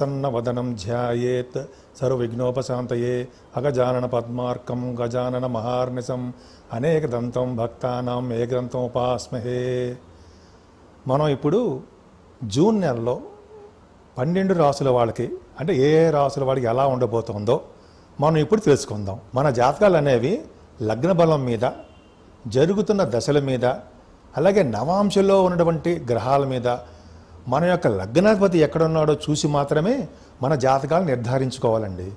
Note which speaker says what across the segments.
Speaker 1: ప్రసన్నవదనం ధ్యాయేత్ సర్వవిఘ్నోపశాంతయే అగజానన పద్మార్కం గజానన మహార్నిసం అనేక దంతం ఏ గ్రంథం ఉపాస్మహే మనం ఇప్పుడు జూన్ నెలలో పన్నెండు రాసుల వాళ్ళకి అంటే ఏ రాసుల వాళ్ళకి ఎలా ఉండబోతుందో మనం ఇప్పుడు తెలుసుకుందాం మన జాతకాలు అనేవి లగ్న బలం మీద జరుగుతున్న దశల మీద అలాగే నవాంశలో ఉన్నటువంటి గ్రహాల మీద మన యొక్క లగ్నాధిపతి ఎక్కడున్నాడో చూసి మాత్రమే మన జాతకాలు నిర్ధారించుకోవాలండి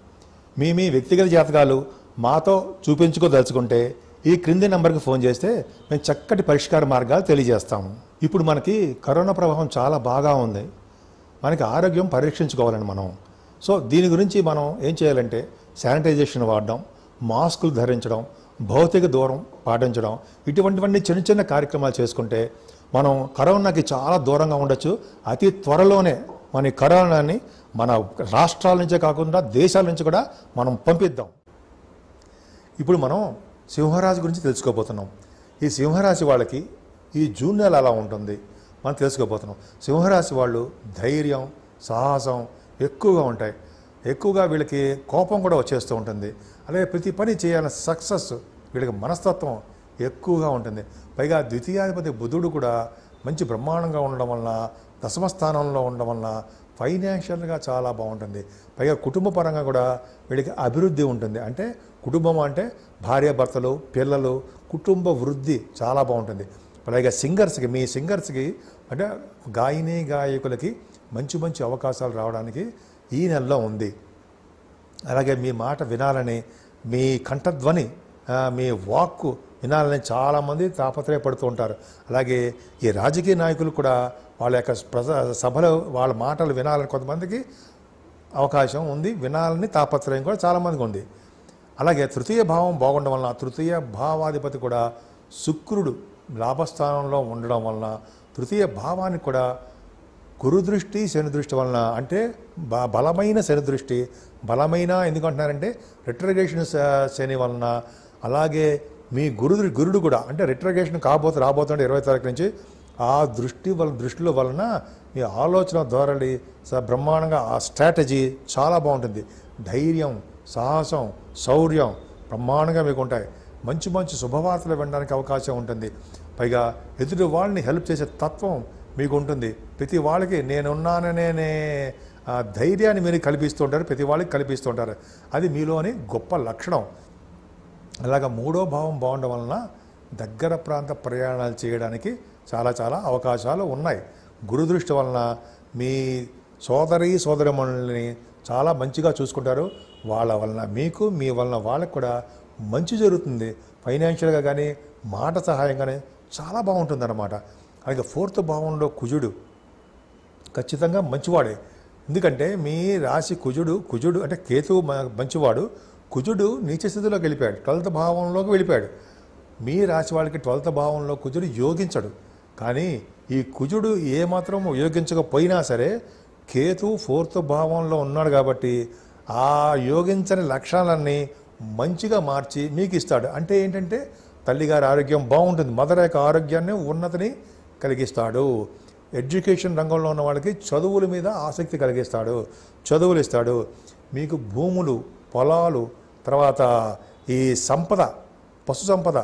Speaker 1: మీ మీ వ్యక్తిగత జాతకాలు మాతో చూపించుకోదలుచుకుంటే ఈ క్రింది నెంబర్కి ఫోన్ చేస్తే మేము చక్కటి పరిష్కార మార్గాలు తెలియజేస్తాము ఇప్పుడు మనకి కరోనా ప్రభావం చాలా బాగా ఉంది మనకి ఆరోగ్యం పరీక్షించుకోవాలండి మనం సో దీని గురించి మనం ఏం చేయాలంటే శానిటైజేషన్ వాడడం మాస్కులు ధరించడం భౌతిక దూరం పాటించడం ఇటువంటివన్నీ చిన్న చిన్న కార్యక్రమాలు చేసుకుంటే మనం కరోనాకి చాలా దూరంగా ఉండొచ్చు అతి త్వరలోనే మన కరోనాని మన రాష్ట్రాల నుంచే కాకుండా దేశాల నుంచి కూడా మనం పంపిద్దాం ఇప్పుడు మనం సింహరాశి గురించి తెలుసుకోబోతున్నాం ఈ సింహరాశి వాళ్ళకి ఈ జూన్ నెల అలా ఉంటుంది మనం తెలుసుకోబోతున్నాం సింహరాశి వాళ్ళు ధైర్యం సాహసం ఎక్కువగా ఉంటాయి ఎక్కువగా వీళ్ళకి కోపం కూడా వచ్చేస్తూ ఉంటుంది అలాగే ప్రతి పని చేయాలని సక్సెస్ వీళ్ళకి మనస్తత్వం ఎక్కువగా ఉంటుంది పైగా ద్వితీయాధిపతి బుధుడు కూడా మంచి బ్రహ్మాండంగా ఉండడం వలన దశమ స్థానంలో ఉండడం వలన ఫైనాన్షియల్గా చాలా బాగుంటుంది పైగా కుటుంబ పరంగా కూడా వీడికి అభివృద్ధి ఉంటుంది అంటే కుటుంబం అంటే భార్య భర్తలు పిల్లలు కుటుంబ వృద్ధి చాలా బాగుంటుంది పైగా సింగర్స్కి మీ సింగర్స్కి అంటే గాయని గాయకులకి మంచి మంచి అవకాశాలు రావడానికి ఈ నెలలో ఉంది అలాగే మీ మాట వినాలని మీ కంఠధ్వని మీ వాక్కు వినాలని చాలామంది తాపత్రయపడుతూ ఉంటారు అలాగే ఈ రాజకీయ నాయకులు కూడా వాళ్ళ యొక్క ప్రజా సభలో వాళ్ళ మాటలు వినాలని కొంతమందికి అవకాశం ఉంది వినాలని తాపత్రయం కూడా చాలామందికి ఉంది అలాగే తృతీయ భావం బాగుండడం వలన తృతీయ భావాధిపతి కూడా శుక్రుడు లాభస్థానంలో ఉండడం వలన తృతీయ భావానికి కూడా గురుదృష్టి దృష్టి వలన అంటే బ బలమైన దృష్టి బలమైన ఎందుకంటున్నారంటే రిట్రగేషన్ శని వలన అలాగే మీ గురు గురుడు కూడా అంటే రిట్రగేషన్ కాబోతు రాబోతుంటే ఇరవై తారీఖు నుంచి ఆ దృష్టి వల్ల దృష్టిలో వలన మీ ఆలోచన ధోరణి బ్రహ్మాండంగా ఆ స్ట్రాటజీ చాలా బాగుంటుంది ధైర్యం సాహసం శౌర్యం బ్రహ్మాండంగా మీకు ఉంటాయి మంచి మంచి శుభవార్తలు వినడానికి అవకాశం ఉంటుంది పైగా ఎదుటి వాళ్ళని హెల్ప్ చేసే తత్వం మీకు ఉంటుంది ప్రతి వాళ్ళకి నేనున్నాననే ధైర్యాన్ని మీరు కల్పిస్తూ ఉంటారు ప్రతి వాళ్ళకి కల్పిస్తూ ఉంటారు అది మీలోని గొప్ప లక్షణం అలాగ మూడో భావం బాగుండడం వలన దగ్గర ప్రాంత ప్రయాణాలు చేయడానికి చాలా చాలా అవకాశాలు ఉన్నాయి గురుదృష్టి వలన మీ సోదరి సోదరిమణుల్ని చాలా మంచిగా చూసుకుంటారు వాళ్ళ వలన మీకు మీ వలన వాళ్ళకు కూడా మంచి జరుగుతుంది ఫైనాన్షియల్గా కానీ మాట సహాయం కానీ చాలా బాగుంటుంది అనమాట అలాగే ఫోర్త్ భావంలో కుజుడు ఖచ్చితంగా మంచివాడే ఎందుకంటే మీ రాశి కుజుడు కుజుడు అంటే కేతువు మంచివాడు కుజుడు నీచస్థితిలోకి వెళ్ళిపోయాడు ట్వెల్త్ భావంలోకి వెళ్ళిపోయాడు మీ రాశి వాళ్ళకి ట్వెల్త్ భావంలో కుజుడు యోగించడు కానీ ఈ కుజుడు ఏమాత్రం యోగించకపోయినా సరే కేతు ఫోర్త్ భావంలో ఉన్నాడు కాబట్టి ఆ యోగించని లక్షణాలన్నీ మంచిగా మార్చి మీకు ఇస్తాడు అంటే ఏంటంటే తల్లిగారి ఆరోగ్యం బాగుంటుంది మదర్ యొక్క ఆరోగ్యాన్ని ఉన్నతిని కలిగిస్తాడు ఎడ్యుకేషన్ రంగంలో ఉన్న వాళ్ళకి చదువుల మీద ఆసక్తి కలిగిస్తాడు చదువులు ఇస్తాడు మీకు భూములు పొలాలు తర్వాత ఈ సంపద పశు సంపద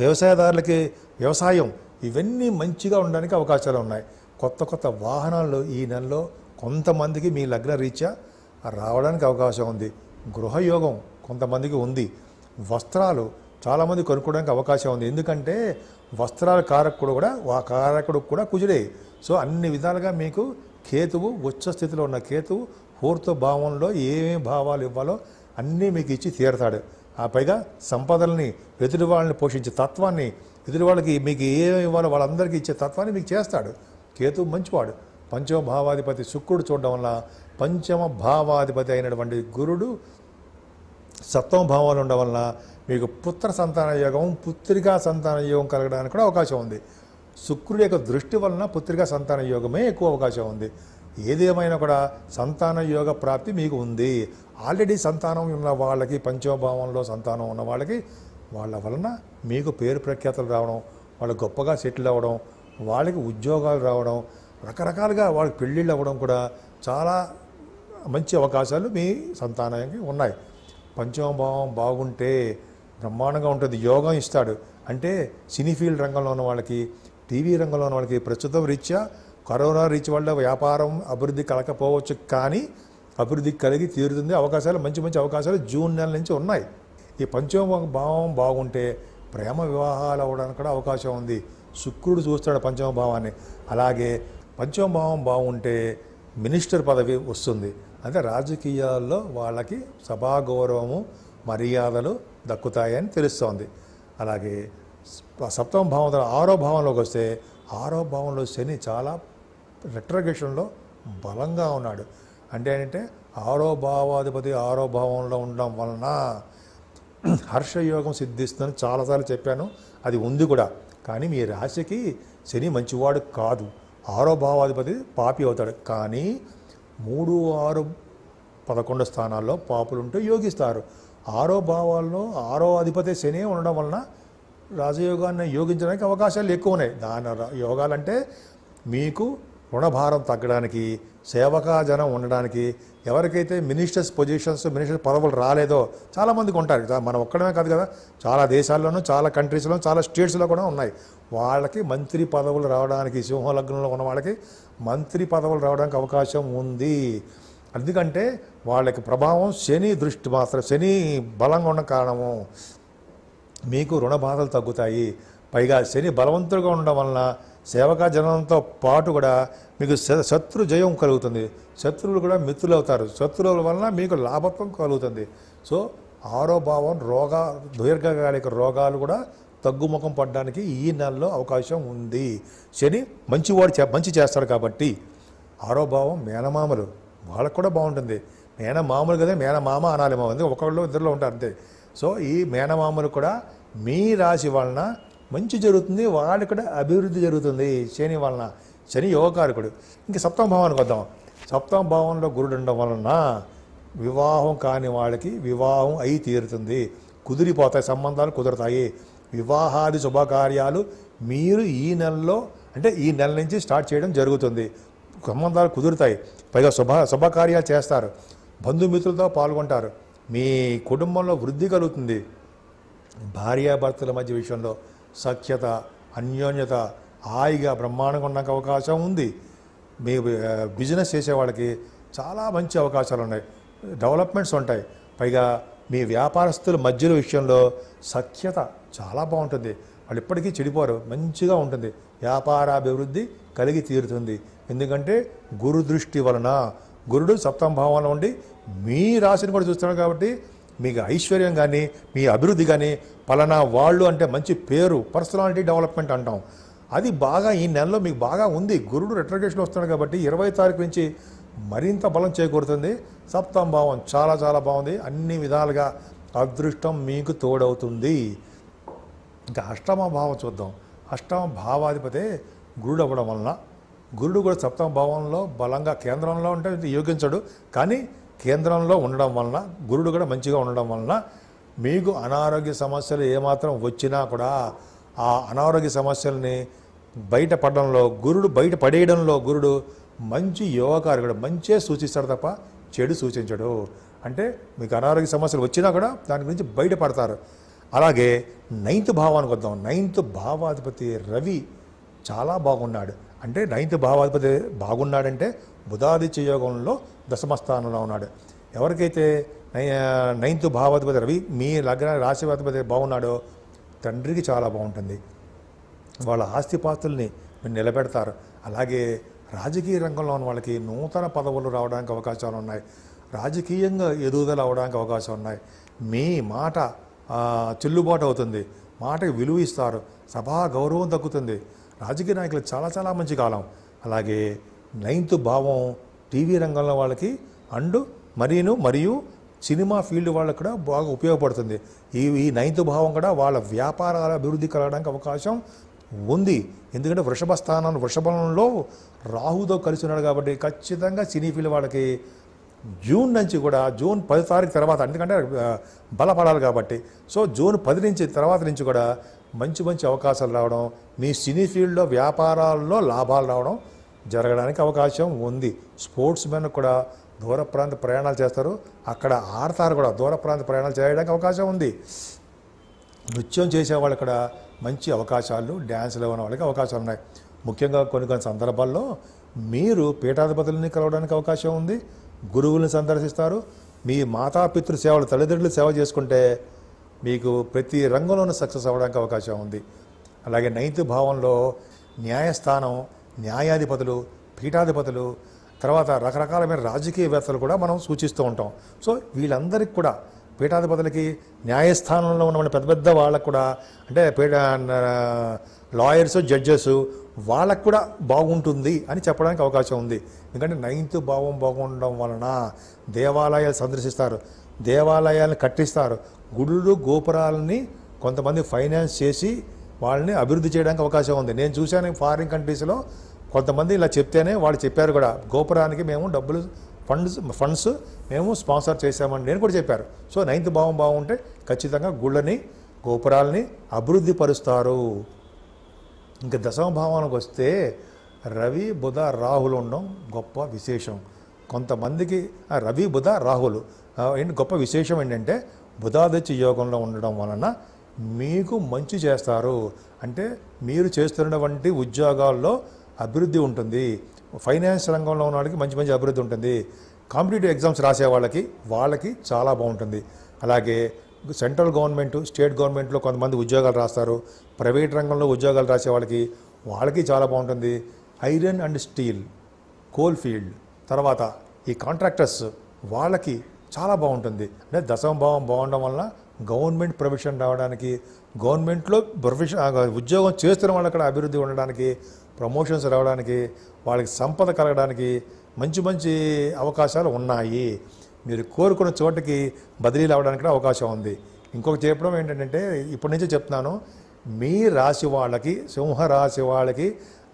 Speaker 1: వ్యవసాయదారులకి వ్యవసాయం ఇవన్నీ మంచిగా ఉండడానికి అవకాశాలు ఉన్నాయి కొత్త కొత్త వాహనాలు ఈ నెలలో కొంతమందికి మీ లగ్న రీత్యా రావడానికి అవకాశం ఉంది గృహయోగం కొంతమందికి ఉంది వస్త్రాలు చాలామంది కొనుక్కోవడానికి అవకాశం ఉంది ఎందుకంటే వస్త్రాల కారకుడు కూడా ఆ కారకుడు కూడా కుజుడే సో అన్ని విధాలుగా మీకు కేతువు ఉచ్చ స్థితిలో ఉన్న కేతువు పూర్త భావంలో ఏమేమి భావాలు ఇవ్వాలో అన్నీ మీకు ఇచ్చి తీరతాడు ఆ పైగా సంపదల్ని ఎదుటి వాళ్ళని పోషించే తత్వాన్ని ఎదుటి వాళ్ళకి మీకు ఏమి ఇవ్వాలో వాళ్ళందరికీ ఇచ్చే తత్వాన్ని మీకు చేస్తాడు కేతు మంచివాడు పంచమ భావాధిపతి శుక్రుడు చూడడం వల్ల పంచమ భావాధిపతి అయినటువంటి గురుడు సప్తమ భావాలు ఉండడం వల్ల మీకు పుత్ర సంతాన యోగం పుత్రికా సంతాన యోగం కలగడానికి కూడా అవకాశం ఉంది శుక్రుడి యొక్క దృష్టి వలన పుత్రికా సంతాన యోగమే ఎక్కువ అవకాశం ఉంది ఏదేమైనా కూడా సంతాన యోగ ప్రాప్తి మీకు ఉంది ఆల్రెడీ సంతానం ఉన్న వాళ్ళకి పంచమభావంలో సంతానం ఉన్న వాళ్ళకి వాళ్ళ వలన మీకు పేరు ప్రఖ్యాతలు రావడం వాళ్ళు గొప్పగా సెటిల్ అవ్వడం వాళ్ళకి ఉద్యోగాలు రావడం రకరకాలుగా వాళ్ళకి పెళ్ళిళ్ళు అవ్వడం కూడా చాలా మంచి అవకాశాలు మీ సంతానానికి ఉన్నాయి పంచమభావం బాగుంటే బ్రహ్మాండంగా ఉంటుంది యోగం ఇస్తాడు అంటే సినీ ఫీల్డ్ రంగంలో ఉన్న వాళ్ళకి టీవీ రంగంలో ఉన్న వాళ్ళకి ప్రస్తుతం రీత్యా కరోనా రీచ్ వల్ల వ్యాపారం అభివృద్ధి కలకపోవచ్చు కానీ అభివృద్ధి కలిగి తీరుతుంది అవకాశాలు మంచి మంచి అవకాశాలు జూన్ నెల నుంచి ఉన్నాయి ఈ పంచమ భావం బాగుంటే ప్రేమ వివాహాలు అవ్వడానికి కూడా అవకాశం ఉంది శుక్రుడు చూస్తాడు పంచమ భావాన్ని అలాగే పంచమ భావం బాగుంటే మినిస్టర్ పదవి వస్తుంది అంటే రాజకీయాల్లో వాళ్ళకి సభాగౌరవము మర్యాదలు దక్కుతాయని తెలుస్తోంది అలాగే సప్తమ భావం ఆరో భావంలోకి వస్తే ఆరో భావంలో శని చాలా రెట్రగేషన్లో బలంగా ఉన్నాడు అంటే ఏంటంటే ఆరో భావాధిపతి ఆరో భావంలో ఉండడం వలన హర్షయోగం సిద్ధిస్తుందని చాలాసార్లు చెప్పాను అది ఉంది కూడా కానీ మీ రాశికి శని మంచివాడు కాదు ఆరో భావాధిపతి పాపి అవుతాడు కానీ మూడు ఆరు పదకొండు స్థానాల్లో పాపులుంటే యోగిస్తారు ఆరో భావాల్లో ఆరో అధిపతి శని ఉండడం వలన రాజయోగాన్ని యోగించడానికి అవకాశాలు ఎక్కువ ఉన్నాయి దాని యోగాలంటే మీకు రుణభారం తగ్గడానికి సేవకాజనం ఉండడానికి ఎవరికైతే మినిస్టర్స్ పొజిషన్స్ మినిస్టర్ పదవులు రాలేదో చాలామందికి ఉంటారు కదా మనం ఒక్కడమే కాదు కదా చాలా దేశాల్లోనూ చాలా కంట్రీస్లో చాలా స్టేట్స్లో కూడా ఉన్నాయి వాళ్ళకి మంత్రి పదవులు రావడానికి సింహలగ్నంలో ఉన్న వాళ్ళకి మంత్రి పదవులు రావడానికి అవకాశం ఉంది ఎందుకంటే వాళ్ళకి ప్రభావం శని దృష్టి మాత్రం శని బలంగా ఉన్న కారణము మీకు రుణ బాధలు తగ్గుతాయి పైగా శని బలవంతుడిగా ఉండడం వలన సేవకా జనంతో పాటు కూడా మీకు శత్రు జయం కలుగుతుంది శత్రువులు కూడా మిత్రులు అవుతారు శత్రువుల వలన మీకు లాభత్వం కలుగుతుంది సో ఆరో భావం రోగ దీర్ఘకాలిక రోగాలు కూడా తగ్గుముఖం పడడానికి ఈ నెలలో అవకాశం ఉంది శని మంచివాడు మంచి చేస్తాడు కాబట్టి ఆరో భావం మేనమామలు వాళ్ళకు కూడా బాగుంటుంది మేనమామలు కదా మేనమామ అనాలి మా ఒకళ్ళు ఇద్దరిలో ఉంటారు అంతే సో ఈ మేనమామలు కూడా మీ రాశి వలన మంచి జరుగుతుంది వాళ్ళు కూడా అభివృద్ధి జరుగుతుంది శని వలన శని యోగకారకుడు ఇంక సప్తమ భావానికి వద్దాం సప్తమ భావంలో గురుడు ఉండడం వలన వివాహం కాని వాళ్ళకి వివాహం అయి తీరుతుంది కుదిరిపోతాయి సంబంధాలు కుదురుతాయి వివాహాది శుభకార్యాలు మీరు ఈ నెలలో అంటే ఈ నెల నుంచి స్టార్ట్ చేయడం జరుగుతుంది సంబంధాలు కుదురుతాయి పైగా శుభ శుభకార్యాలు చేస్తారు బంధుమిత్రులతో పాల్గొంటారు మీ కుటుంబంలో వృద్ధి కలుగుతుంది భార్యాభర్తల మధ్య విషయంలో సఖ్యత అన్యోన్యత హాయిగా బ్రహ్మాండంగా ఉండక అవకాశం ఉంది మీ బిజినెస్ చేసేవాళ్ళకి చాలా మంచి అవకాశాలు ఉన్నాయి డెవలప్మెంట్స్ ఉంటాయి పైగా మీ వ్యాపారస్తుల మధ్యలో విషయంలో సఖ్యత చాలా బాగుంటుంది వాళ్ళు ఇప్పటికీ చెడిపోరు మంచిగా ఉంటుంది వ్యాపారాభివృద్ధి కలిగి తీరుతుంది ఎందుకంటే గురు దృష్టి వలన గురుడు సప్తమ భావంలో ఉండి మీ రాశిని కూడా చూస్తున్నాడు కాబట్టి మీకు ఐశ్వర్యం కానీ మీ అభివృద్ధి కానీ పలానా వాళ్ళు అంటే మంచి పేరు పర్సనాలిటీ డెవలప్మెంట్ అంటాం అది బాగా ఈ నెలలో మీకు బాగా ఉంది గురుడు రెట్రగేషన్ వస్తున్నాడు కాబట్టి ఇరవై తారీఖు నుంచి మరింత బలం చేకూరుతుంది సప్తం భావం చాలా చాలా బాగుంది అన్ని విధాలుగా అదృష్టం మీకు తోడవుతుంది ఇంకా అష్టమ భావం చూద్దాం అష్టమ భావాధిపతే గురుడు అవ్వడం వలన గురుడు కూడా సప్తమ భావంలో బలంగా కేంద్రంలో ఉంటే యోగించడు కానీ కేంద్రంలో ఉండడం వలన గురుడు కూడా మంచిగా ఉండడం వలన మీకు అనారోగ్య సమస్యలు ఏమాత్రం వచ్చినా కూడా ఆ అనారోగ్య సమస్యల్ని బయటపడడంలో గురుడు బయట పడేయడంలో గురుడు మంచి యోగకారుడు మంచే సూచిస్తాడు తప్ప చెడు సూచించడు అంటే మీకు అనారోగ్య సమస్యలు వచ్చినా కూడా దాని గురించి బయటపడతారు అలాగే నైన్త్ భావానికి వద్దాం నైన్త్ భావాధిపతి రవి చాలా బాగున్నాడు అంటే నైన్త్ భావాధిపతి బాగున్నాడంటే బుధాదిత్య యోగంలో దశమ స్థానంలో ఉన్నాడు ఎవరికైతే నైన్త్ భావాధిపతి రవి మీ లగ్న రాశివాధిపతి బాగున్నాడో తండ్రికి చాలా బాగుంటుంది వాళ్ళ ఆస్తిపాస్తుల్ని మీరు నిలబెడతారు అలాగే రాజకీయ రంగంలో ఉన్న వాళ్ళకి నూతన పదవులు రావడానికి అవకాశాలు ఉన్నాయి రాజకీయంగా ఎదుగుదల అవడానికి అవకాశం ఉన్నాయి మీ మాట చెల్లుబాటు అవుతుంది మాటకి విలువ ఇస్తారు సభా గౌరవం తగ్గుతుంది రాజకీయ నాయకులు చాలా చాలా మంచి కాలం అలాగే నైన్త్ భావం టీవీ రంగంలో వాళ్ళకి అండ్ మరీను మరియు సినిమా ఫీల్డ్ వాళ్ళకి కూడా బాగా ఉపయోగపడుతుంది ఈ ఈ నైన్త్ భావం కూడా వాళ్ళ వ్యాపారాల అభివృద్ధి కలగడానికి అవకాశం ఉంది ఎందుకంటే వృషభ స్థానాన్ని వృషభంలో రాహుతో కలిసి ఉన్నాడు కాబట్టి ఖచ్చితంగా సినీ ఫీల్డ్ వాళ్ళకి జూన్ నుంచి కూడా జూన్ పది తారీఖు తర్వాత ఎందుకంటే బలపడాలి కాబట్టి సో జూన్ పది నుంచి తర్వాత నుంచి కూడా మంచి మంచి అవకాశాలు రావడం మీ సినీ ఫీల్డ్లో వ్యాపారాల్లో లాభాలు రావడం జరగడానికి అవకాశం ఉంది స్పోర్ట్స్ మెన్ కూడా దూర ప్రాంత ప్రయాణాలు చేస్తారు అక్కడ ఆడతారు కూడా దూర ప్రాంత ప్రయాణాలు చేయడానికి అవకాశం ఉంది నృత్యం చేసే వాళ్ళు కూడా మంచి అవకాశాలు డ్యాన్స్లో ఉన్న వాళ్ళకి అవకాశాలు ఉన్నాయి ముఖ్యంగా కొన్ని కొన్ని సందర్భాల్లో మీరు పీఠాధిపతులని కలవడానికి అవకాశం ఉంది గురువులను సందర్శిస్తారు మీ మాతాపితృ సేవలు తల్లిదండ్రులు సేవ చేసుకుంటే మీకు ప్రతి రంగంలోనూ సక్సెస్ అవ్వడానికి అవకాశం ఉంది అలాగే నైతి భావంలో న్యాయస్థానం న్యాయాధిపతులు పీఠాధిపతులు తర్వాత రకరకాలమైన రాజకీయవేత్తలు కూడా మనం సూచిస్తూ ఉంటాం సో వీళ్ళందరికీ కూడా పీఠాధిపతులకి న్యాయస్థానంలో ఉన్న పెద్ద పెద్ద వాళ్ళకు కూడా అంటే పీఠ లాయర్స్ జడ్జెస్ వాళ్ళకు కూడా బాగుంటుంది అని చెప్పడానికి అవకాశం ఉంది ఎందుకంటే నైన్త్ భావం బాగుండడం వలన దేవాలయాలు సందర్శిస్తారు దేవాలయాలను కట్టిస్తారు గుళ్ళు గోపురాలని కొంతమంది ఫైనాన్స్ చేసి వాళ్ళని అభివృద్ధి చేయడానికి అవకాశం ఉంది నేను చూశాను ఫారిన్ కంట్రీస్లో కొంతమంది ఇలా చెప్తేనే వాళ్ళు చెప్పారు కూడా గోపురానికి మేము డబ్బులు ఫండ్స్ ఫండ్స్ మేము స్పాన్సర్ చేశామని నేను కూడా చెప్పారు సో నైన్త్ భావం బాగుంటే ఖచ్చితంగా గుళ్ళని గోపురాలని అభివృద్ధి పరుస్తారు ఇంకా భావానికి వస్తే రవి బుధ రాహులు ఉండడం గొప్ప విశేషం కొంతమందికి రవి బుధ రాహులు గొప్ప విశేషం ఏంటంటే బుధాదిత్య యోగంలో ఉండడం వలన మీకు మంచి చేస్తారు అంటే మీరు చేస్తున్నటువంటి ఉద్యోగాల్లో అభివృద్ధి ఉంటుంది ఫైనాన్స్ రంగంలో ఉన్న వాళ్ళకి మంచి మంచి అభివృద్ధి ఉంటుంది కాంపిటేటివ్ ఎగ్జామ్స్ రాసే వాళ్ళకి వాళ్ళకి చాలా బాగుంటుంది అలాగే సెంట్రల్ గవర్నమెంట్ స్టేట్ గవర్నమెంట్లో కొంతమంది ఉద్యోగాలు రాస్తారు ప్రైవేట్ రంగంలో ఉద్యోగాలు రాసే వాళ్ళకి వాళ్ళకి చాలా బాగుంటుంది iron and steel coal field తర్వాత ఈ కాంట్రాక్టర్స్ వాళ్ళకి చాలా బాగుంటుంది అంటే దశమభావం బాగుండడం వల్ల గవర్నమెంట్ ప్రొఫెషన్ రావడానికి గవర్నమెంట్లో ప్రొఫెషన్ ఉద్యోగం చేస్తున్న వాళ్ళు అక్కడ అభివృద్ధి ఉండడానికి ప్రమోషన్స్ రావడానికి వాళ్ళకి సంపద కలగడానికి మంచి మంచి అవకాశాలు ఉన్నాయి మీరు కోరుకున్న చోటకి బదిలీలు అవడానికి అవకాశం ఉంది ఇంకొక చెప్పడం ఏంటంటే ఇప్పటి నుంచే చెప్తున్నాను మీ రాశి వాళ్ళకి సింహ రాశి వాళ్ళకి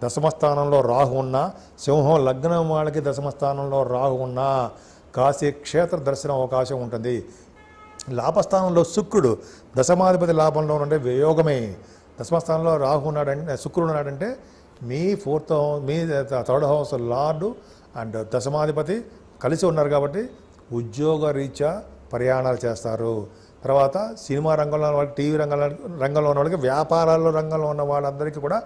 Speaker 1: దశమస్థానంలో రాహు ఉన్నా సింహం లగ్నం వాళ్ళకి దశమస్థానంలో రాహు ఉన్నా కాశీ క్షేత్ర దర్శనం అవకాశం ఉంటుంది లాభస్థానంలో శుక్రుడు దశమాధిపతి లాభంలో ఉండే వియోగమే దశమస్థానంలో రాహు ఉన్నాడంటే శుక్రుడు ఉన్నాడంటే మీ ఫోర్త్ హౌస్ మీ థర్డ్ హౌస్ లార్డు అండ్ దశమాధిపతి కలిసి ఉన్నారు కాబట్టి ఉద్యోగ రీత్యా ప్రయాణాలు చేస్తారు తర్వాత సినిమా రంగంలో వాళ్ళకి టీవీ రంగంలో రంగంలో ఉన్న వాళ్ళకి వ్యాపారాల్లో రంగంలో ఉన్న వాళ్ళందరికీ కూడా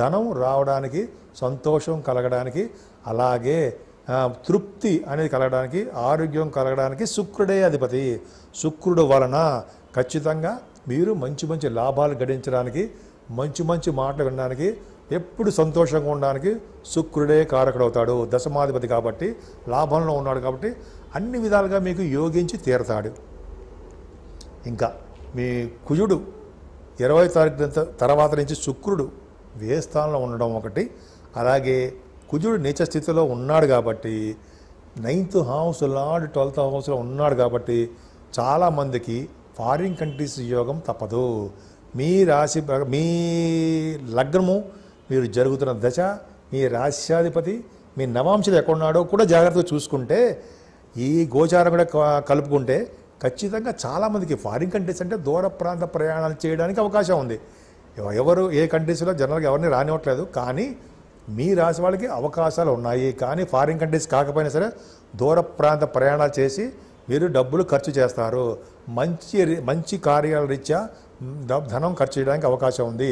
Speaker 1: ధనం రావడానికి సంతోషం కలగడానికి అలాగే తృప్తి అనేది కలగడానికి ఆరోగ్యం కలగడానికి శుక్రుడే అధిపతి శుక్రుడు వలన ఖచ్చితంగా మీరు మంచి మంచి లాభాలు గడించడానికి మంచి మంచి మాటలు వినడానికి ఎప్పుడు సంతోషంగా ఉండడానికి శుక్రుడే కారకుడవుతాడు దశమాధిపతి కాబట్టి లాభంలో ఉన్నాడు కాబట్టి అన్ని విధాలుగా మీకు యోగించి తీరతాడు ఇంకా మీ కుజుడు ఇరవై తారీఖు తర్వాత నుంచి శుక్రుడు వ్యయస్థానంలో ఉండడం ఒకటి అలాగే కుజుడు నీచ స్థితిలో ఉన్నాడు కాబట్టి నైన్త్ హౌస్ లార్డ్ ట్వెల్త్ హౌస్లో ఉన్నాడు కాబట్టి చాలామందికి ఫారిన్ కంట్రీస్ యోగం తప్పదు మీ రాశి మీ లగ్నము మీరు జరుగుతున్న దశ మీ రాశ్యాధిపతి మీ నవాంశులు ఉన్నాడో కూడా జాగ్రత్తగా చూసుకుంటే ఈ గోచారం కూడా కలుపుకుంటే ఖచ్చితంగా చాలామందికి ఫారిన్ కంట్రీస్ అంటే దూర ప్రాంత ప్రయాణాలు చేయడానికి అవకాశం ఉంది ఎవరు ఏ కంట్రీస్లో జనరల్గా ఎవరిని రానివ్వట్లేదు కానీ మీ రాశి వాళ్ళకి అవకాశాలు ఉన్నాయి కానీ ఫారిన్ కంట్రీస్ కాకపోయినా సరే దూర ప్రాంత ప్రయాణాలు చేసి మీరు డబ్బులు ఖర్చు చేస్తారు మంచి మంచి కార్యాల రీత్యా ధనం ఖర్చు చేయడానికి అవకాశం ఉంది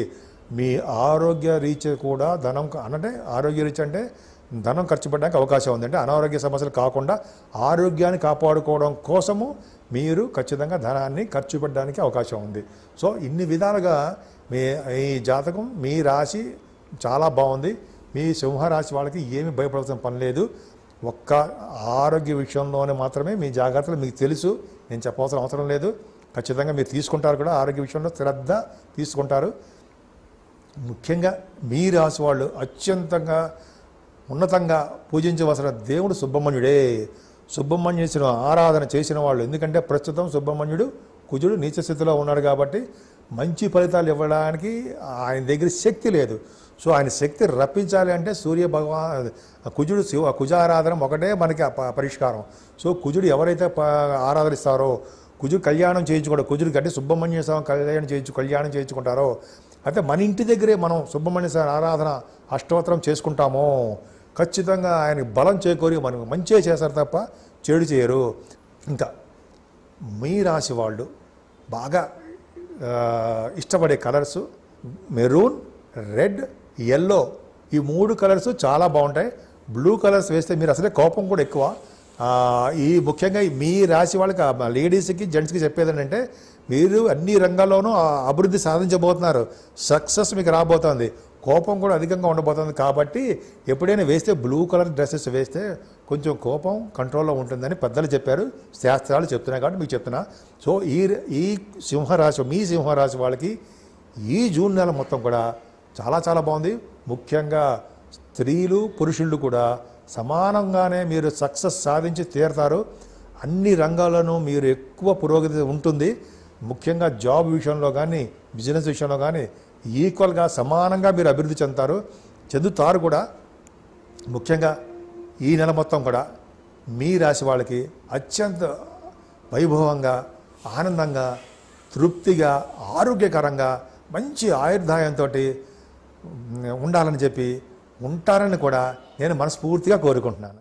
Speaker 1: మీ ఆరోగ్య రీచ్ కూడా ధనం అంటే ఆరోగ్య రీచ్ అంటే ధనం ఖర్చు పెట్టడానికి అవకాశం ఉంది అంటే అనారోగ్య సమస్యలు కాకుండా ఆరోగ్యాన్ని కాపాడుకోవడం కోసము మీరు ఖచ్చితంగా ధనాన్ని ఖర్చు పెట్టడానికి అవకాశం ఉంది సో ఇన్ని విధాలుగా మీ ఈ జాతకం మీ రాశి చాలా బాగుంది మీ సింహరాశి వాళ్ళకి ఏమి భయపడాల్సిన పని లేదు ఒక్క ఆరోగ్య విషయంలోనే మాత్రమే మీ జాగ్రత్తలు మీకు తెలుసు నేను చెప్పవలసిన అవసరం లేదు ఖచ్చితంగా మీరు తీసుకుంటారు కూడా ఆరోగ్య విషయంలో శ్రద్ధ తీసుకుంటారు ముఖ్యంగా మీ రాశి వాళ్ళు అత్యంతంగా ఉన్నతంగా పూజించవలసిన దేవుడు సుబ్రహ్మణ్యుడే సుబ్రహ్మణ్యుని ఆరాధన చేసిన వాళ్ళు ఎందుకంటే ప్రస్తుతం సుబ్రహ్మణ్యుడు కుజుడు నీచ స్థితిలో ఉన్నాడు కాబట్టి మంచి ఫలితాలు ఇవ్వడానికి ఆయన దగ్గర శక్తి లేదు సో ఆయన శక్తి రప్పించాలి అంటే సూర్య భగవాన్ కుజుడు శివ కుజారాధన ఒకటే మనకి పరిష్కారం సో కుజుడు ఎవరైతే ఆరాధనిస్తారో కుజుడు కళ్యాణం చేయించుకోడు కుజుడు అంటే సుబ్రహ్మణ్య స్వామి కళ్యాణం చేయించు కళ్యాణం చేయించుకుంటారో అయితే మన ఇంటి దగ్గరే మనం సుబ్రహ్మణ్య స్వామి ఆరాధన అష్టోత్తరం చేసుకుంటామో ఖచ్చితంగా ఆయనకి బలం చేకూరి మనం మంచి చేస్తారు తప్ప చెడు చేయరు ఇంకా మీ రాశి వాళ్ళు బాగా ఇష్టపడే కలర్సు మెరూన్ రెడ్ ఎల్లో ఈ మూడు కలర్స్ చాలా బాగుంటాయి బ్లూ కలర్స్ వేస్తే మీరు అసలే కోపం కూడా ఎక్కువ ఈ ముఖ్యంగా మీ రాశి వాళ్ళకి లేడీస్కి జెంట్స్కి చెప్పేది ఏంటంటే మీరు అన్ని రంగాల్లోనూ అభివృద్ధి సాధించబోతున్నారు సక్సెస్ మీకు రాబోతోంది కోపం కూడా అధికంగా ఉండబోతుంది కాబట్టి ఎప్పుడైనా వేస్తే బ్లూ కలర్ డ్రెస్సెస్ వేస్తే కొంచెం కోపం కంట్రోల్లో ఉంటుందని పెద్దలు చెప్పారు శాస్త్రాలు చెప్తున్నాయి కాబట్టి మీకు చెప్తున్నా సో ఈ ఈ సింహరాశి మీ సింహరాశి వాళ్ళకి ఈ జూన్ నెల మొత్తం కూడా చాలా చాలా బాగుంది ముఖ్యంగా స్త్రీలు పురుషులు కూడా సమానంగానే మీరు సక్సెస్ సాధించి తీరతారు అన్ని రంగాలను మీరు ఎక్కువ పురోగతి ఉంటుంది ముఖ్యంగా జాబ్ విషయంలో కానీ బిజినెస్ విషయంలో కానీ ఈక్వల్గా సమానంగా మీరు అభివృద్ధి చెందుతారు చెందుతారు కూడా ముఖ్యంగా ఈ నెల మొత్తం కూడా మీ రాశి వాళ్ళకి అత్యంత వైభవంగా ఆనందంగా తృప్తిగా ఆరోగ్యకరంగా మంచి ఆయుర్దాయంతో ఉండాలని చెప్పి ఉంటారని కూడా నేను మనస్ఫూర్తిగా కోరుకుంటున్నాను